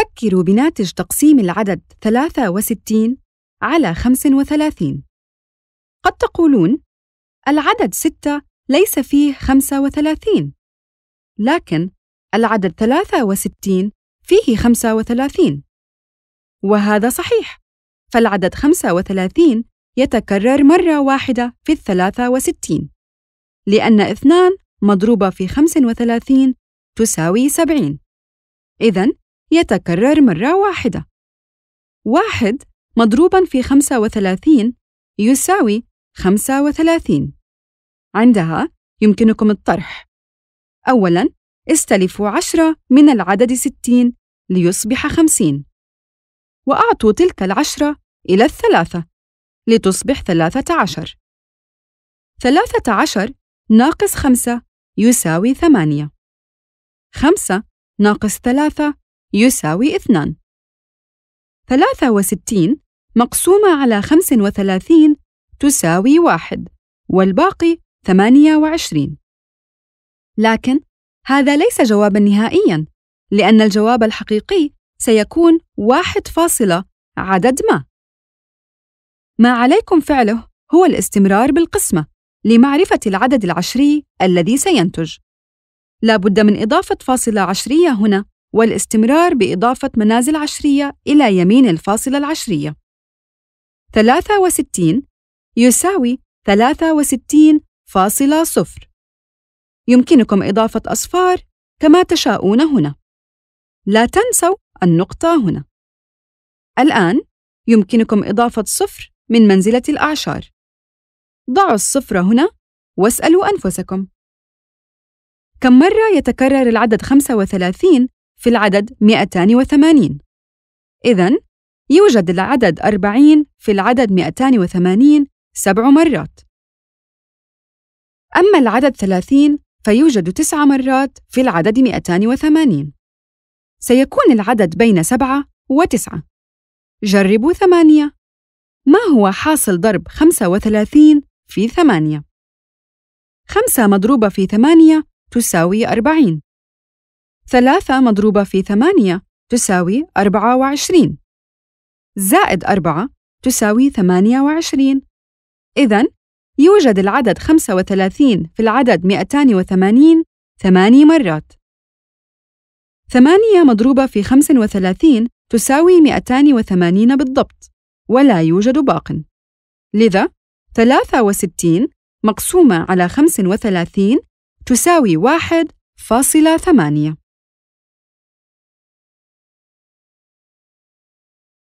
فكروا بناتج تقسيم العدد 63 على 35 قد تقولون العدد 6 ليس فيه 35 لكن العدد 63 فيه 35 وهذا صحيح فالعدد 35 يتكرر مرة واحدة في الـ 63 لأن 2 مضروبة في 35 تساوي 70 إذا يتكرر مرة واحدة واحد مضروبا في 35 يساوي 35 عندها يمكنكم الطرح أولاً استلفوا عشرة من العدد 60 ليصبح 50 وأعطوا تلك العشرة إلى الثلاثة لتصبح 13 13 ناقص 5 يساوي 8 5 ناقص 3 يساوي 2 63 مقسومة على 35 تساوي 1 والباقي 28 لكن هذا ليس جوابا نهائيا لأن الجواب الحقيقي سيكون واحد فاصلة عدد ما ما عليكم فعله هو الاستمرار بالقسمة لمعرفة العدد العشري الذي سينتج لا بد من إضافة فاصلة عشرية هنا والاستمرار بإضافة منازل عشرية إلى يمين الفاصلة العشرية. 63 يساوي 63.0 يمكنكم إضافة أصفار كما تشاءون هنا. لا تنسوا النقطة هنا. الآن يمكنكم إضافة صفر من منزلة الأعشار. ضعوا الصفر هنا واسألوا أنفسكم. كم مرة يتكرر العدد 35 في العدد 280 إذا يوجد العدد 40 في العدد 280 سبع مرات أما العدد 30 فيوجد تسع مرات في العدد 280 سيكون العدد بين سبعة وتسعة جربوا ثمانية ما هو حاصل ضرب 35 في ثمانية؟ خمسة مضروبة في ثمانية تساوي أربعين ثلاثة مضروبة في ثمانية تساوي أربعة وعشرين زائد أربعة تساوي ثمانية وعشرين إذن يوجد العدد خمسة وثلاثين في العدد مئتان وثمانين ثماني مرات ثمانية مضروبة في خمس وثلاثين تساوي مئتان وثمانين بالضبط ولا يوجد باق لذا ثلاثة وستين مقسومة على خمس وثلاثين تساوي واحد فاصلة ثمانية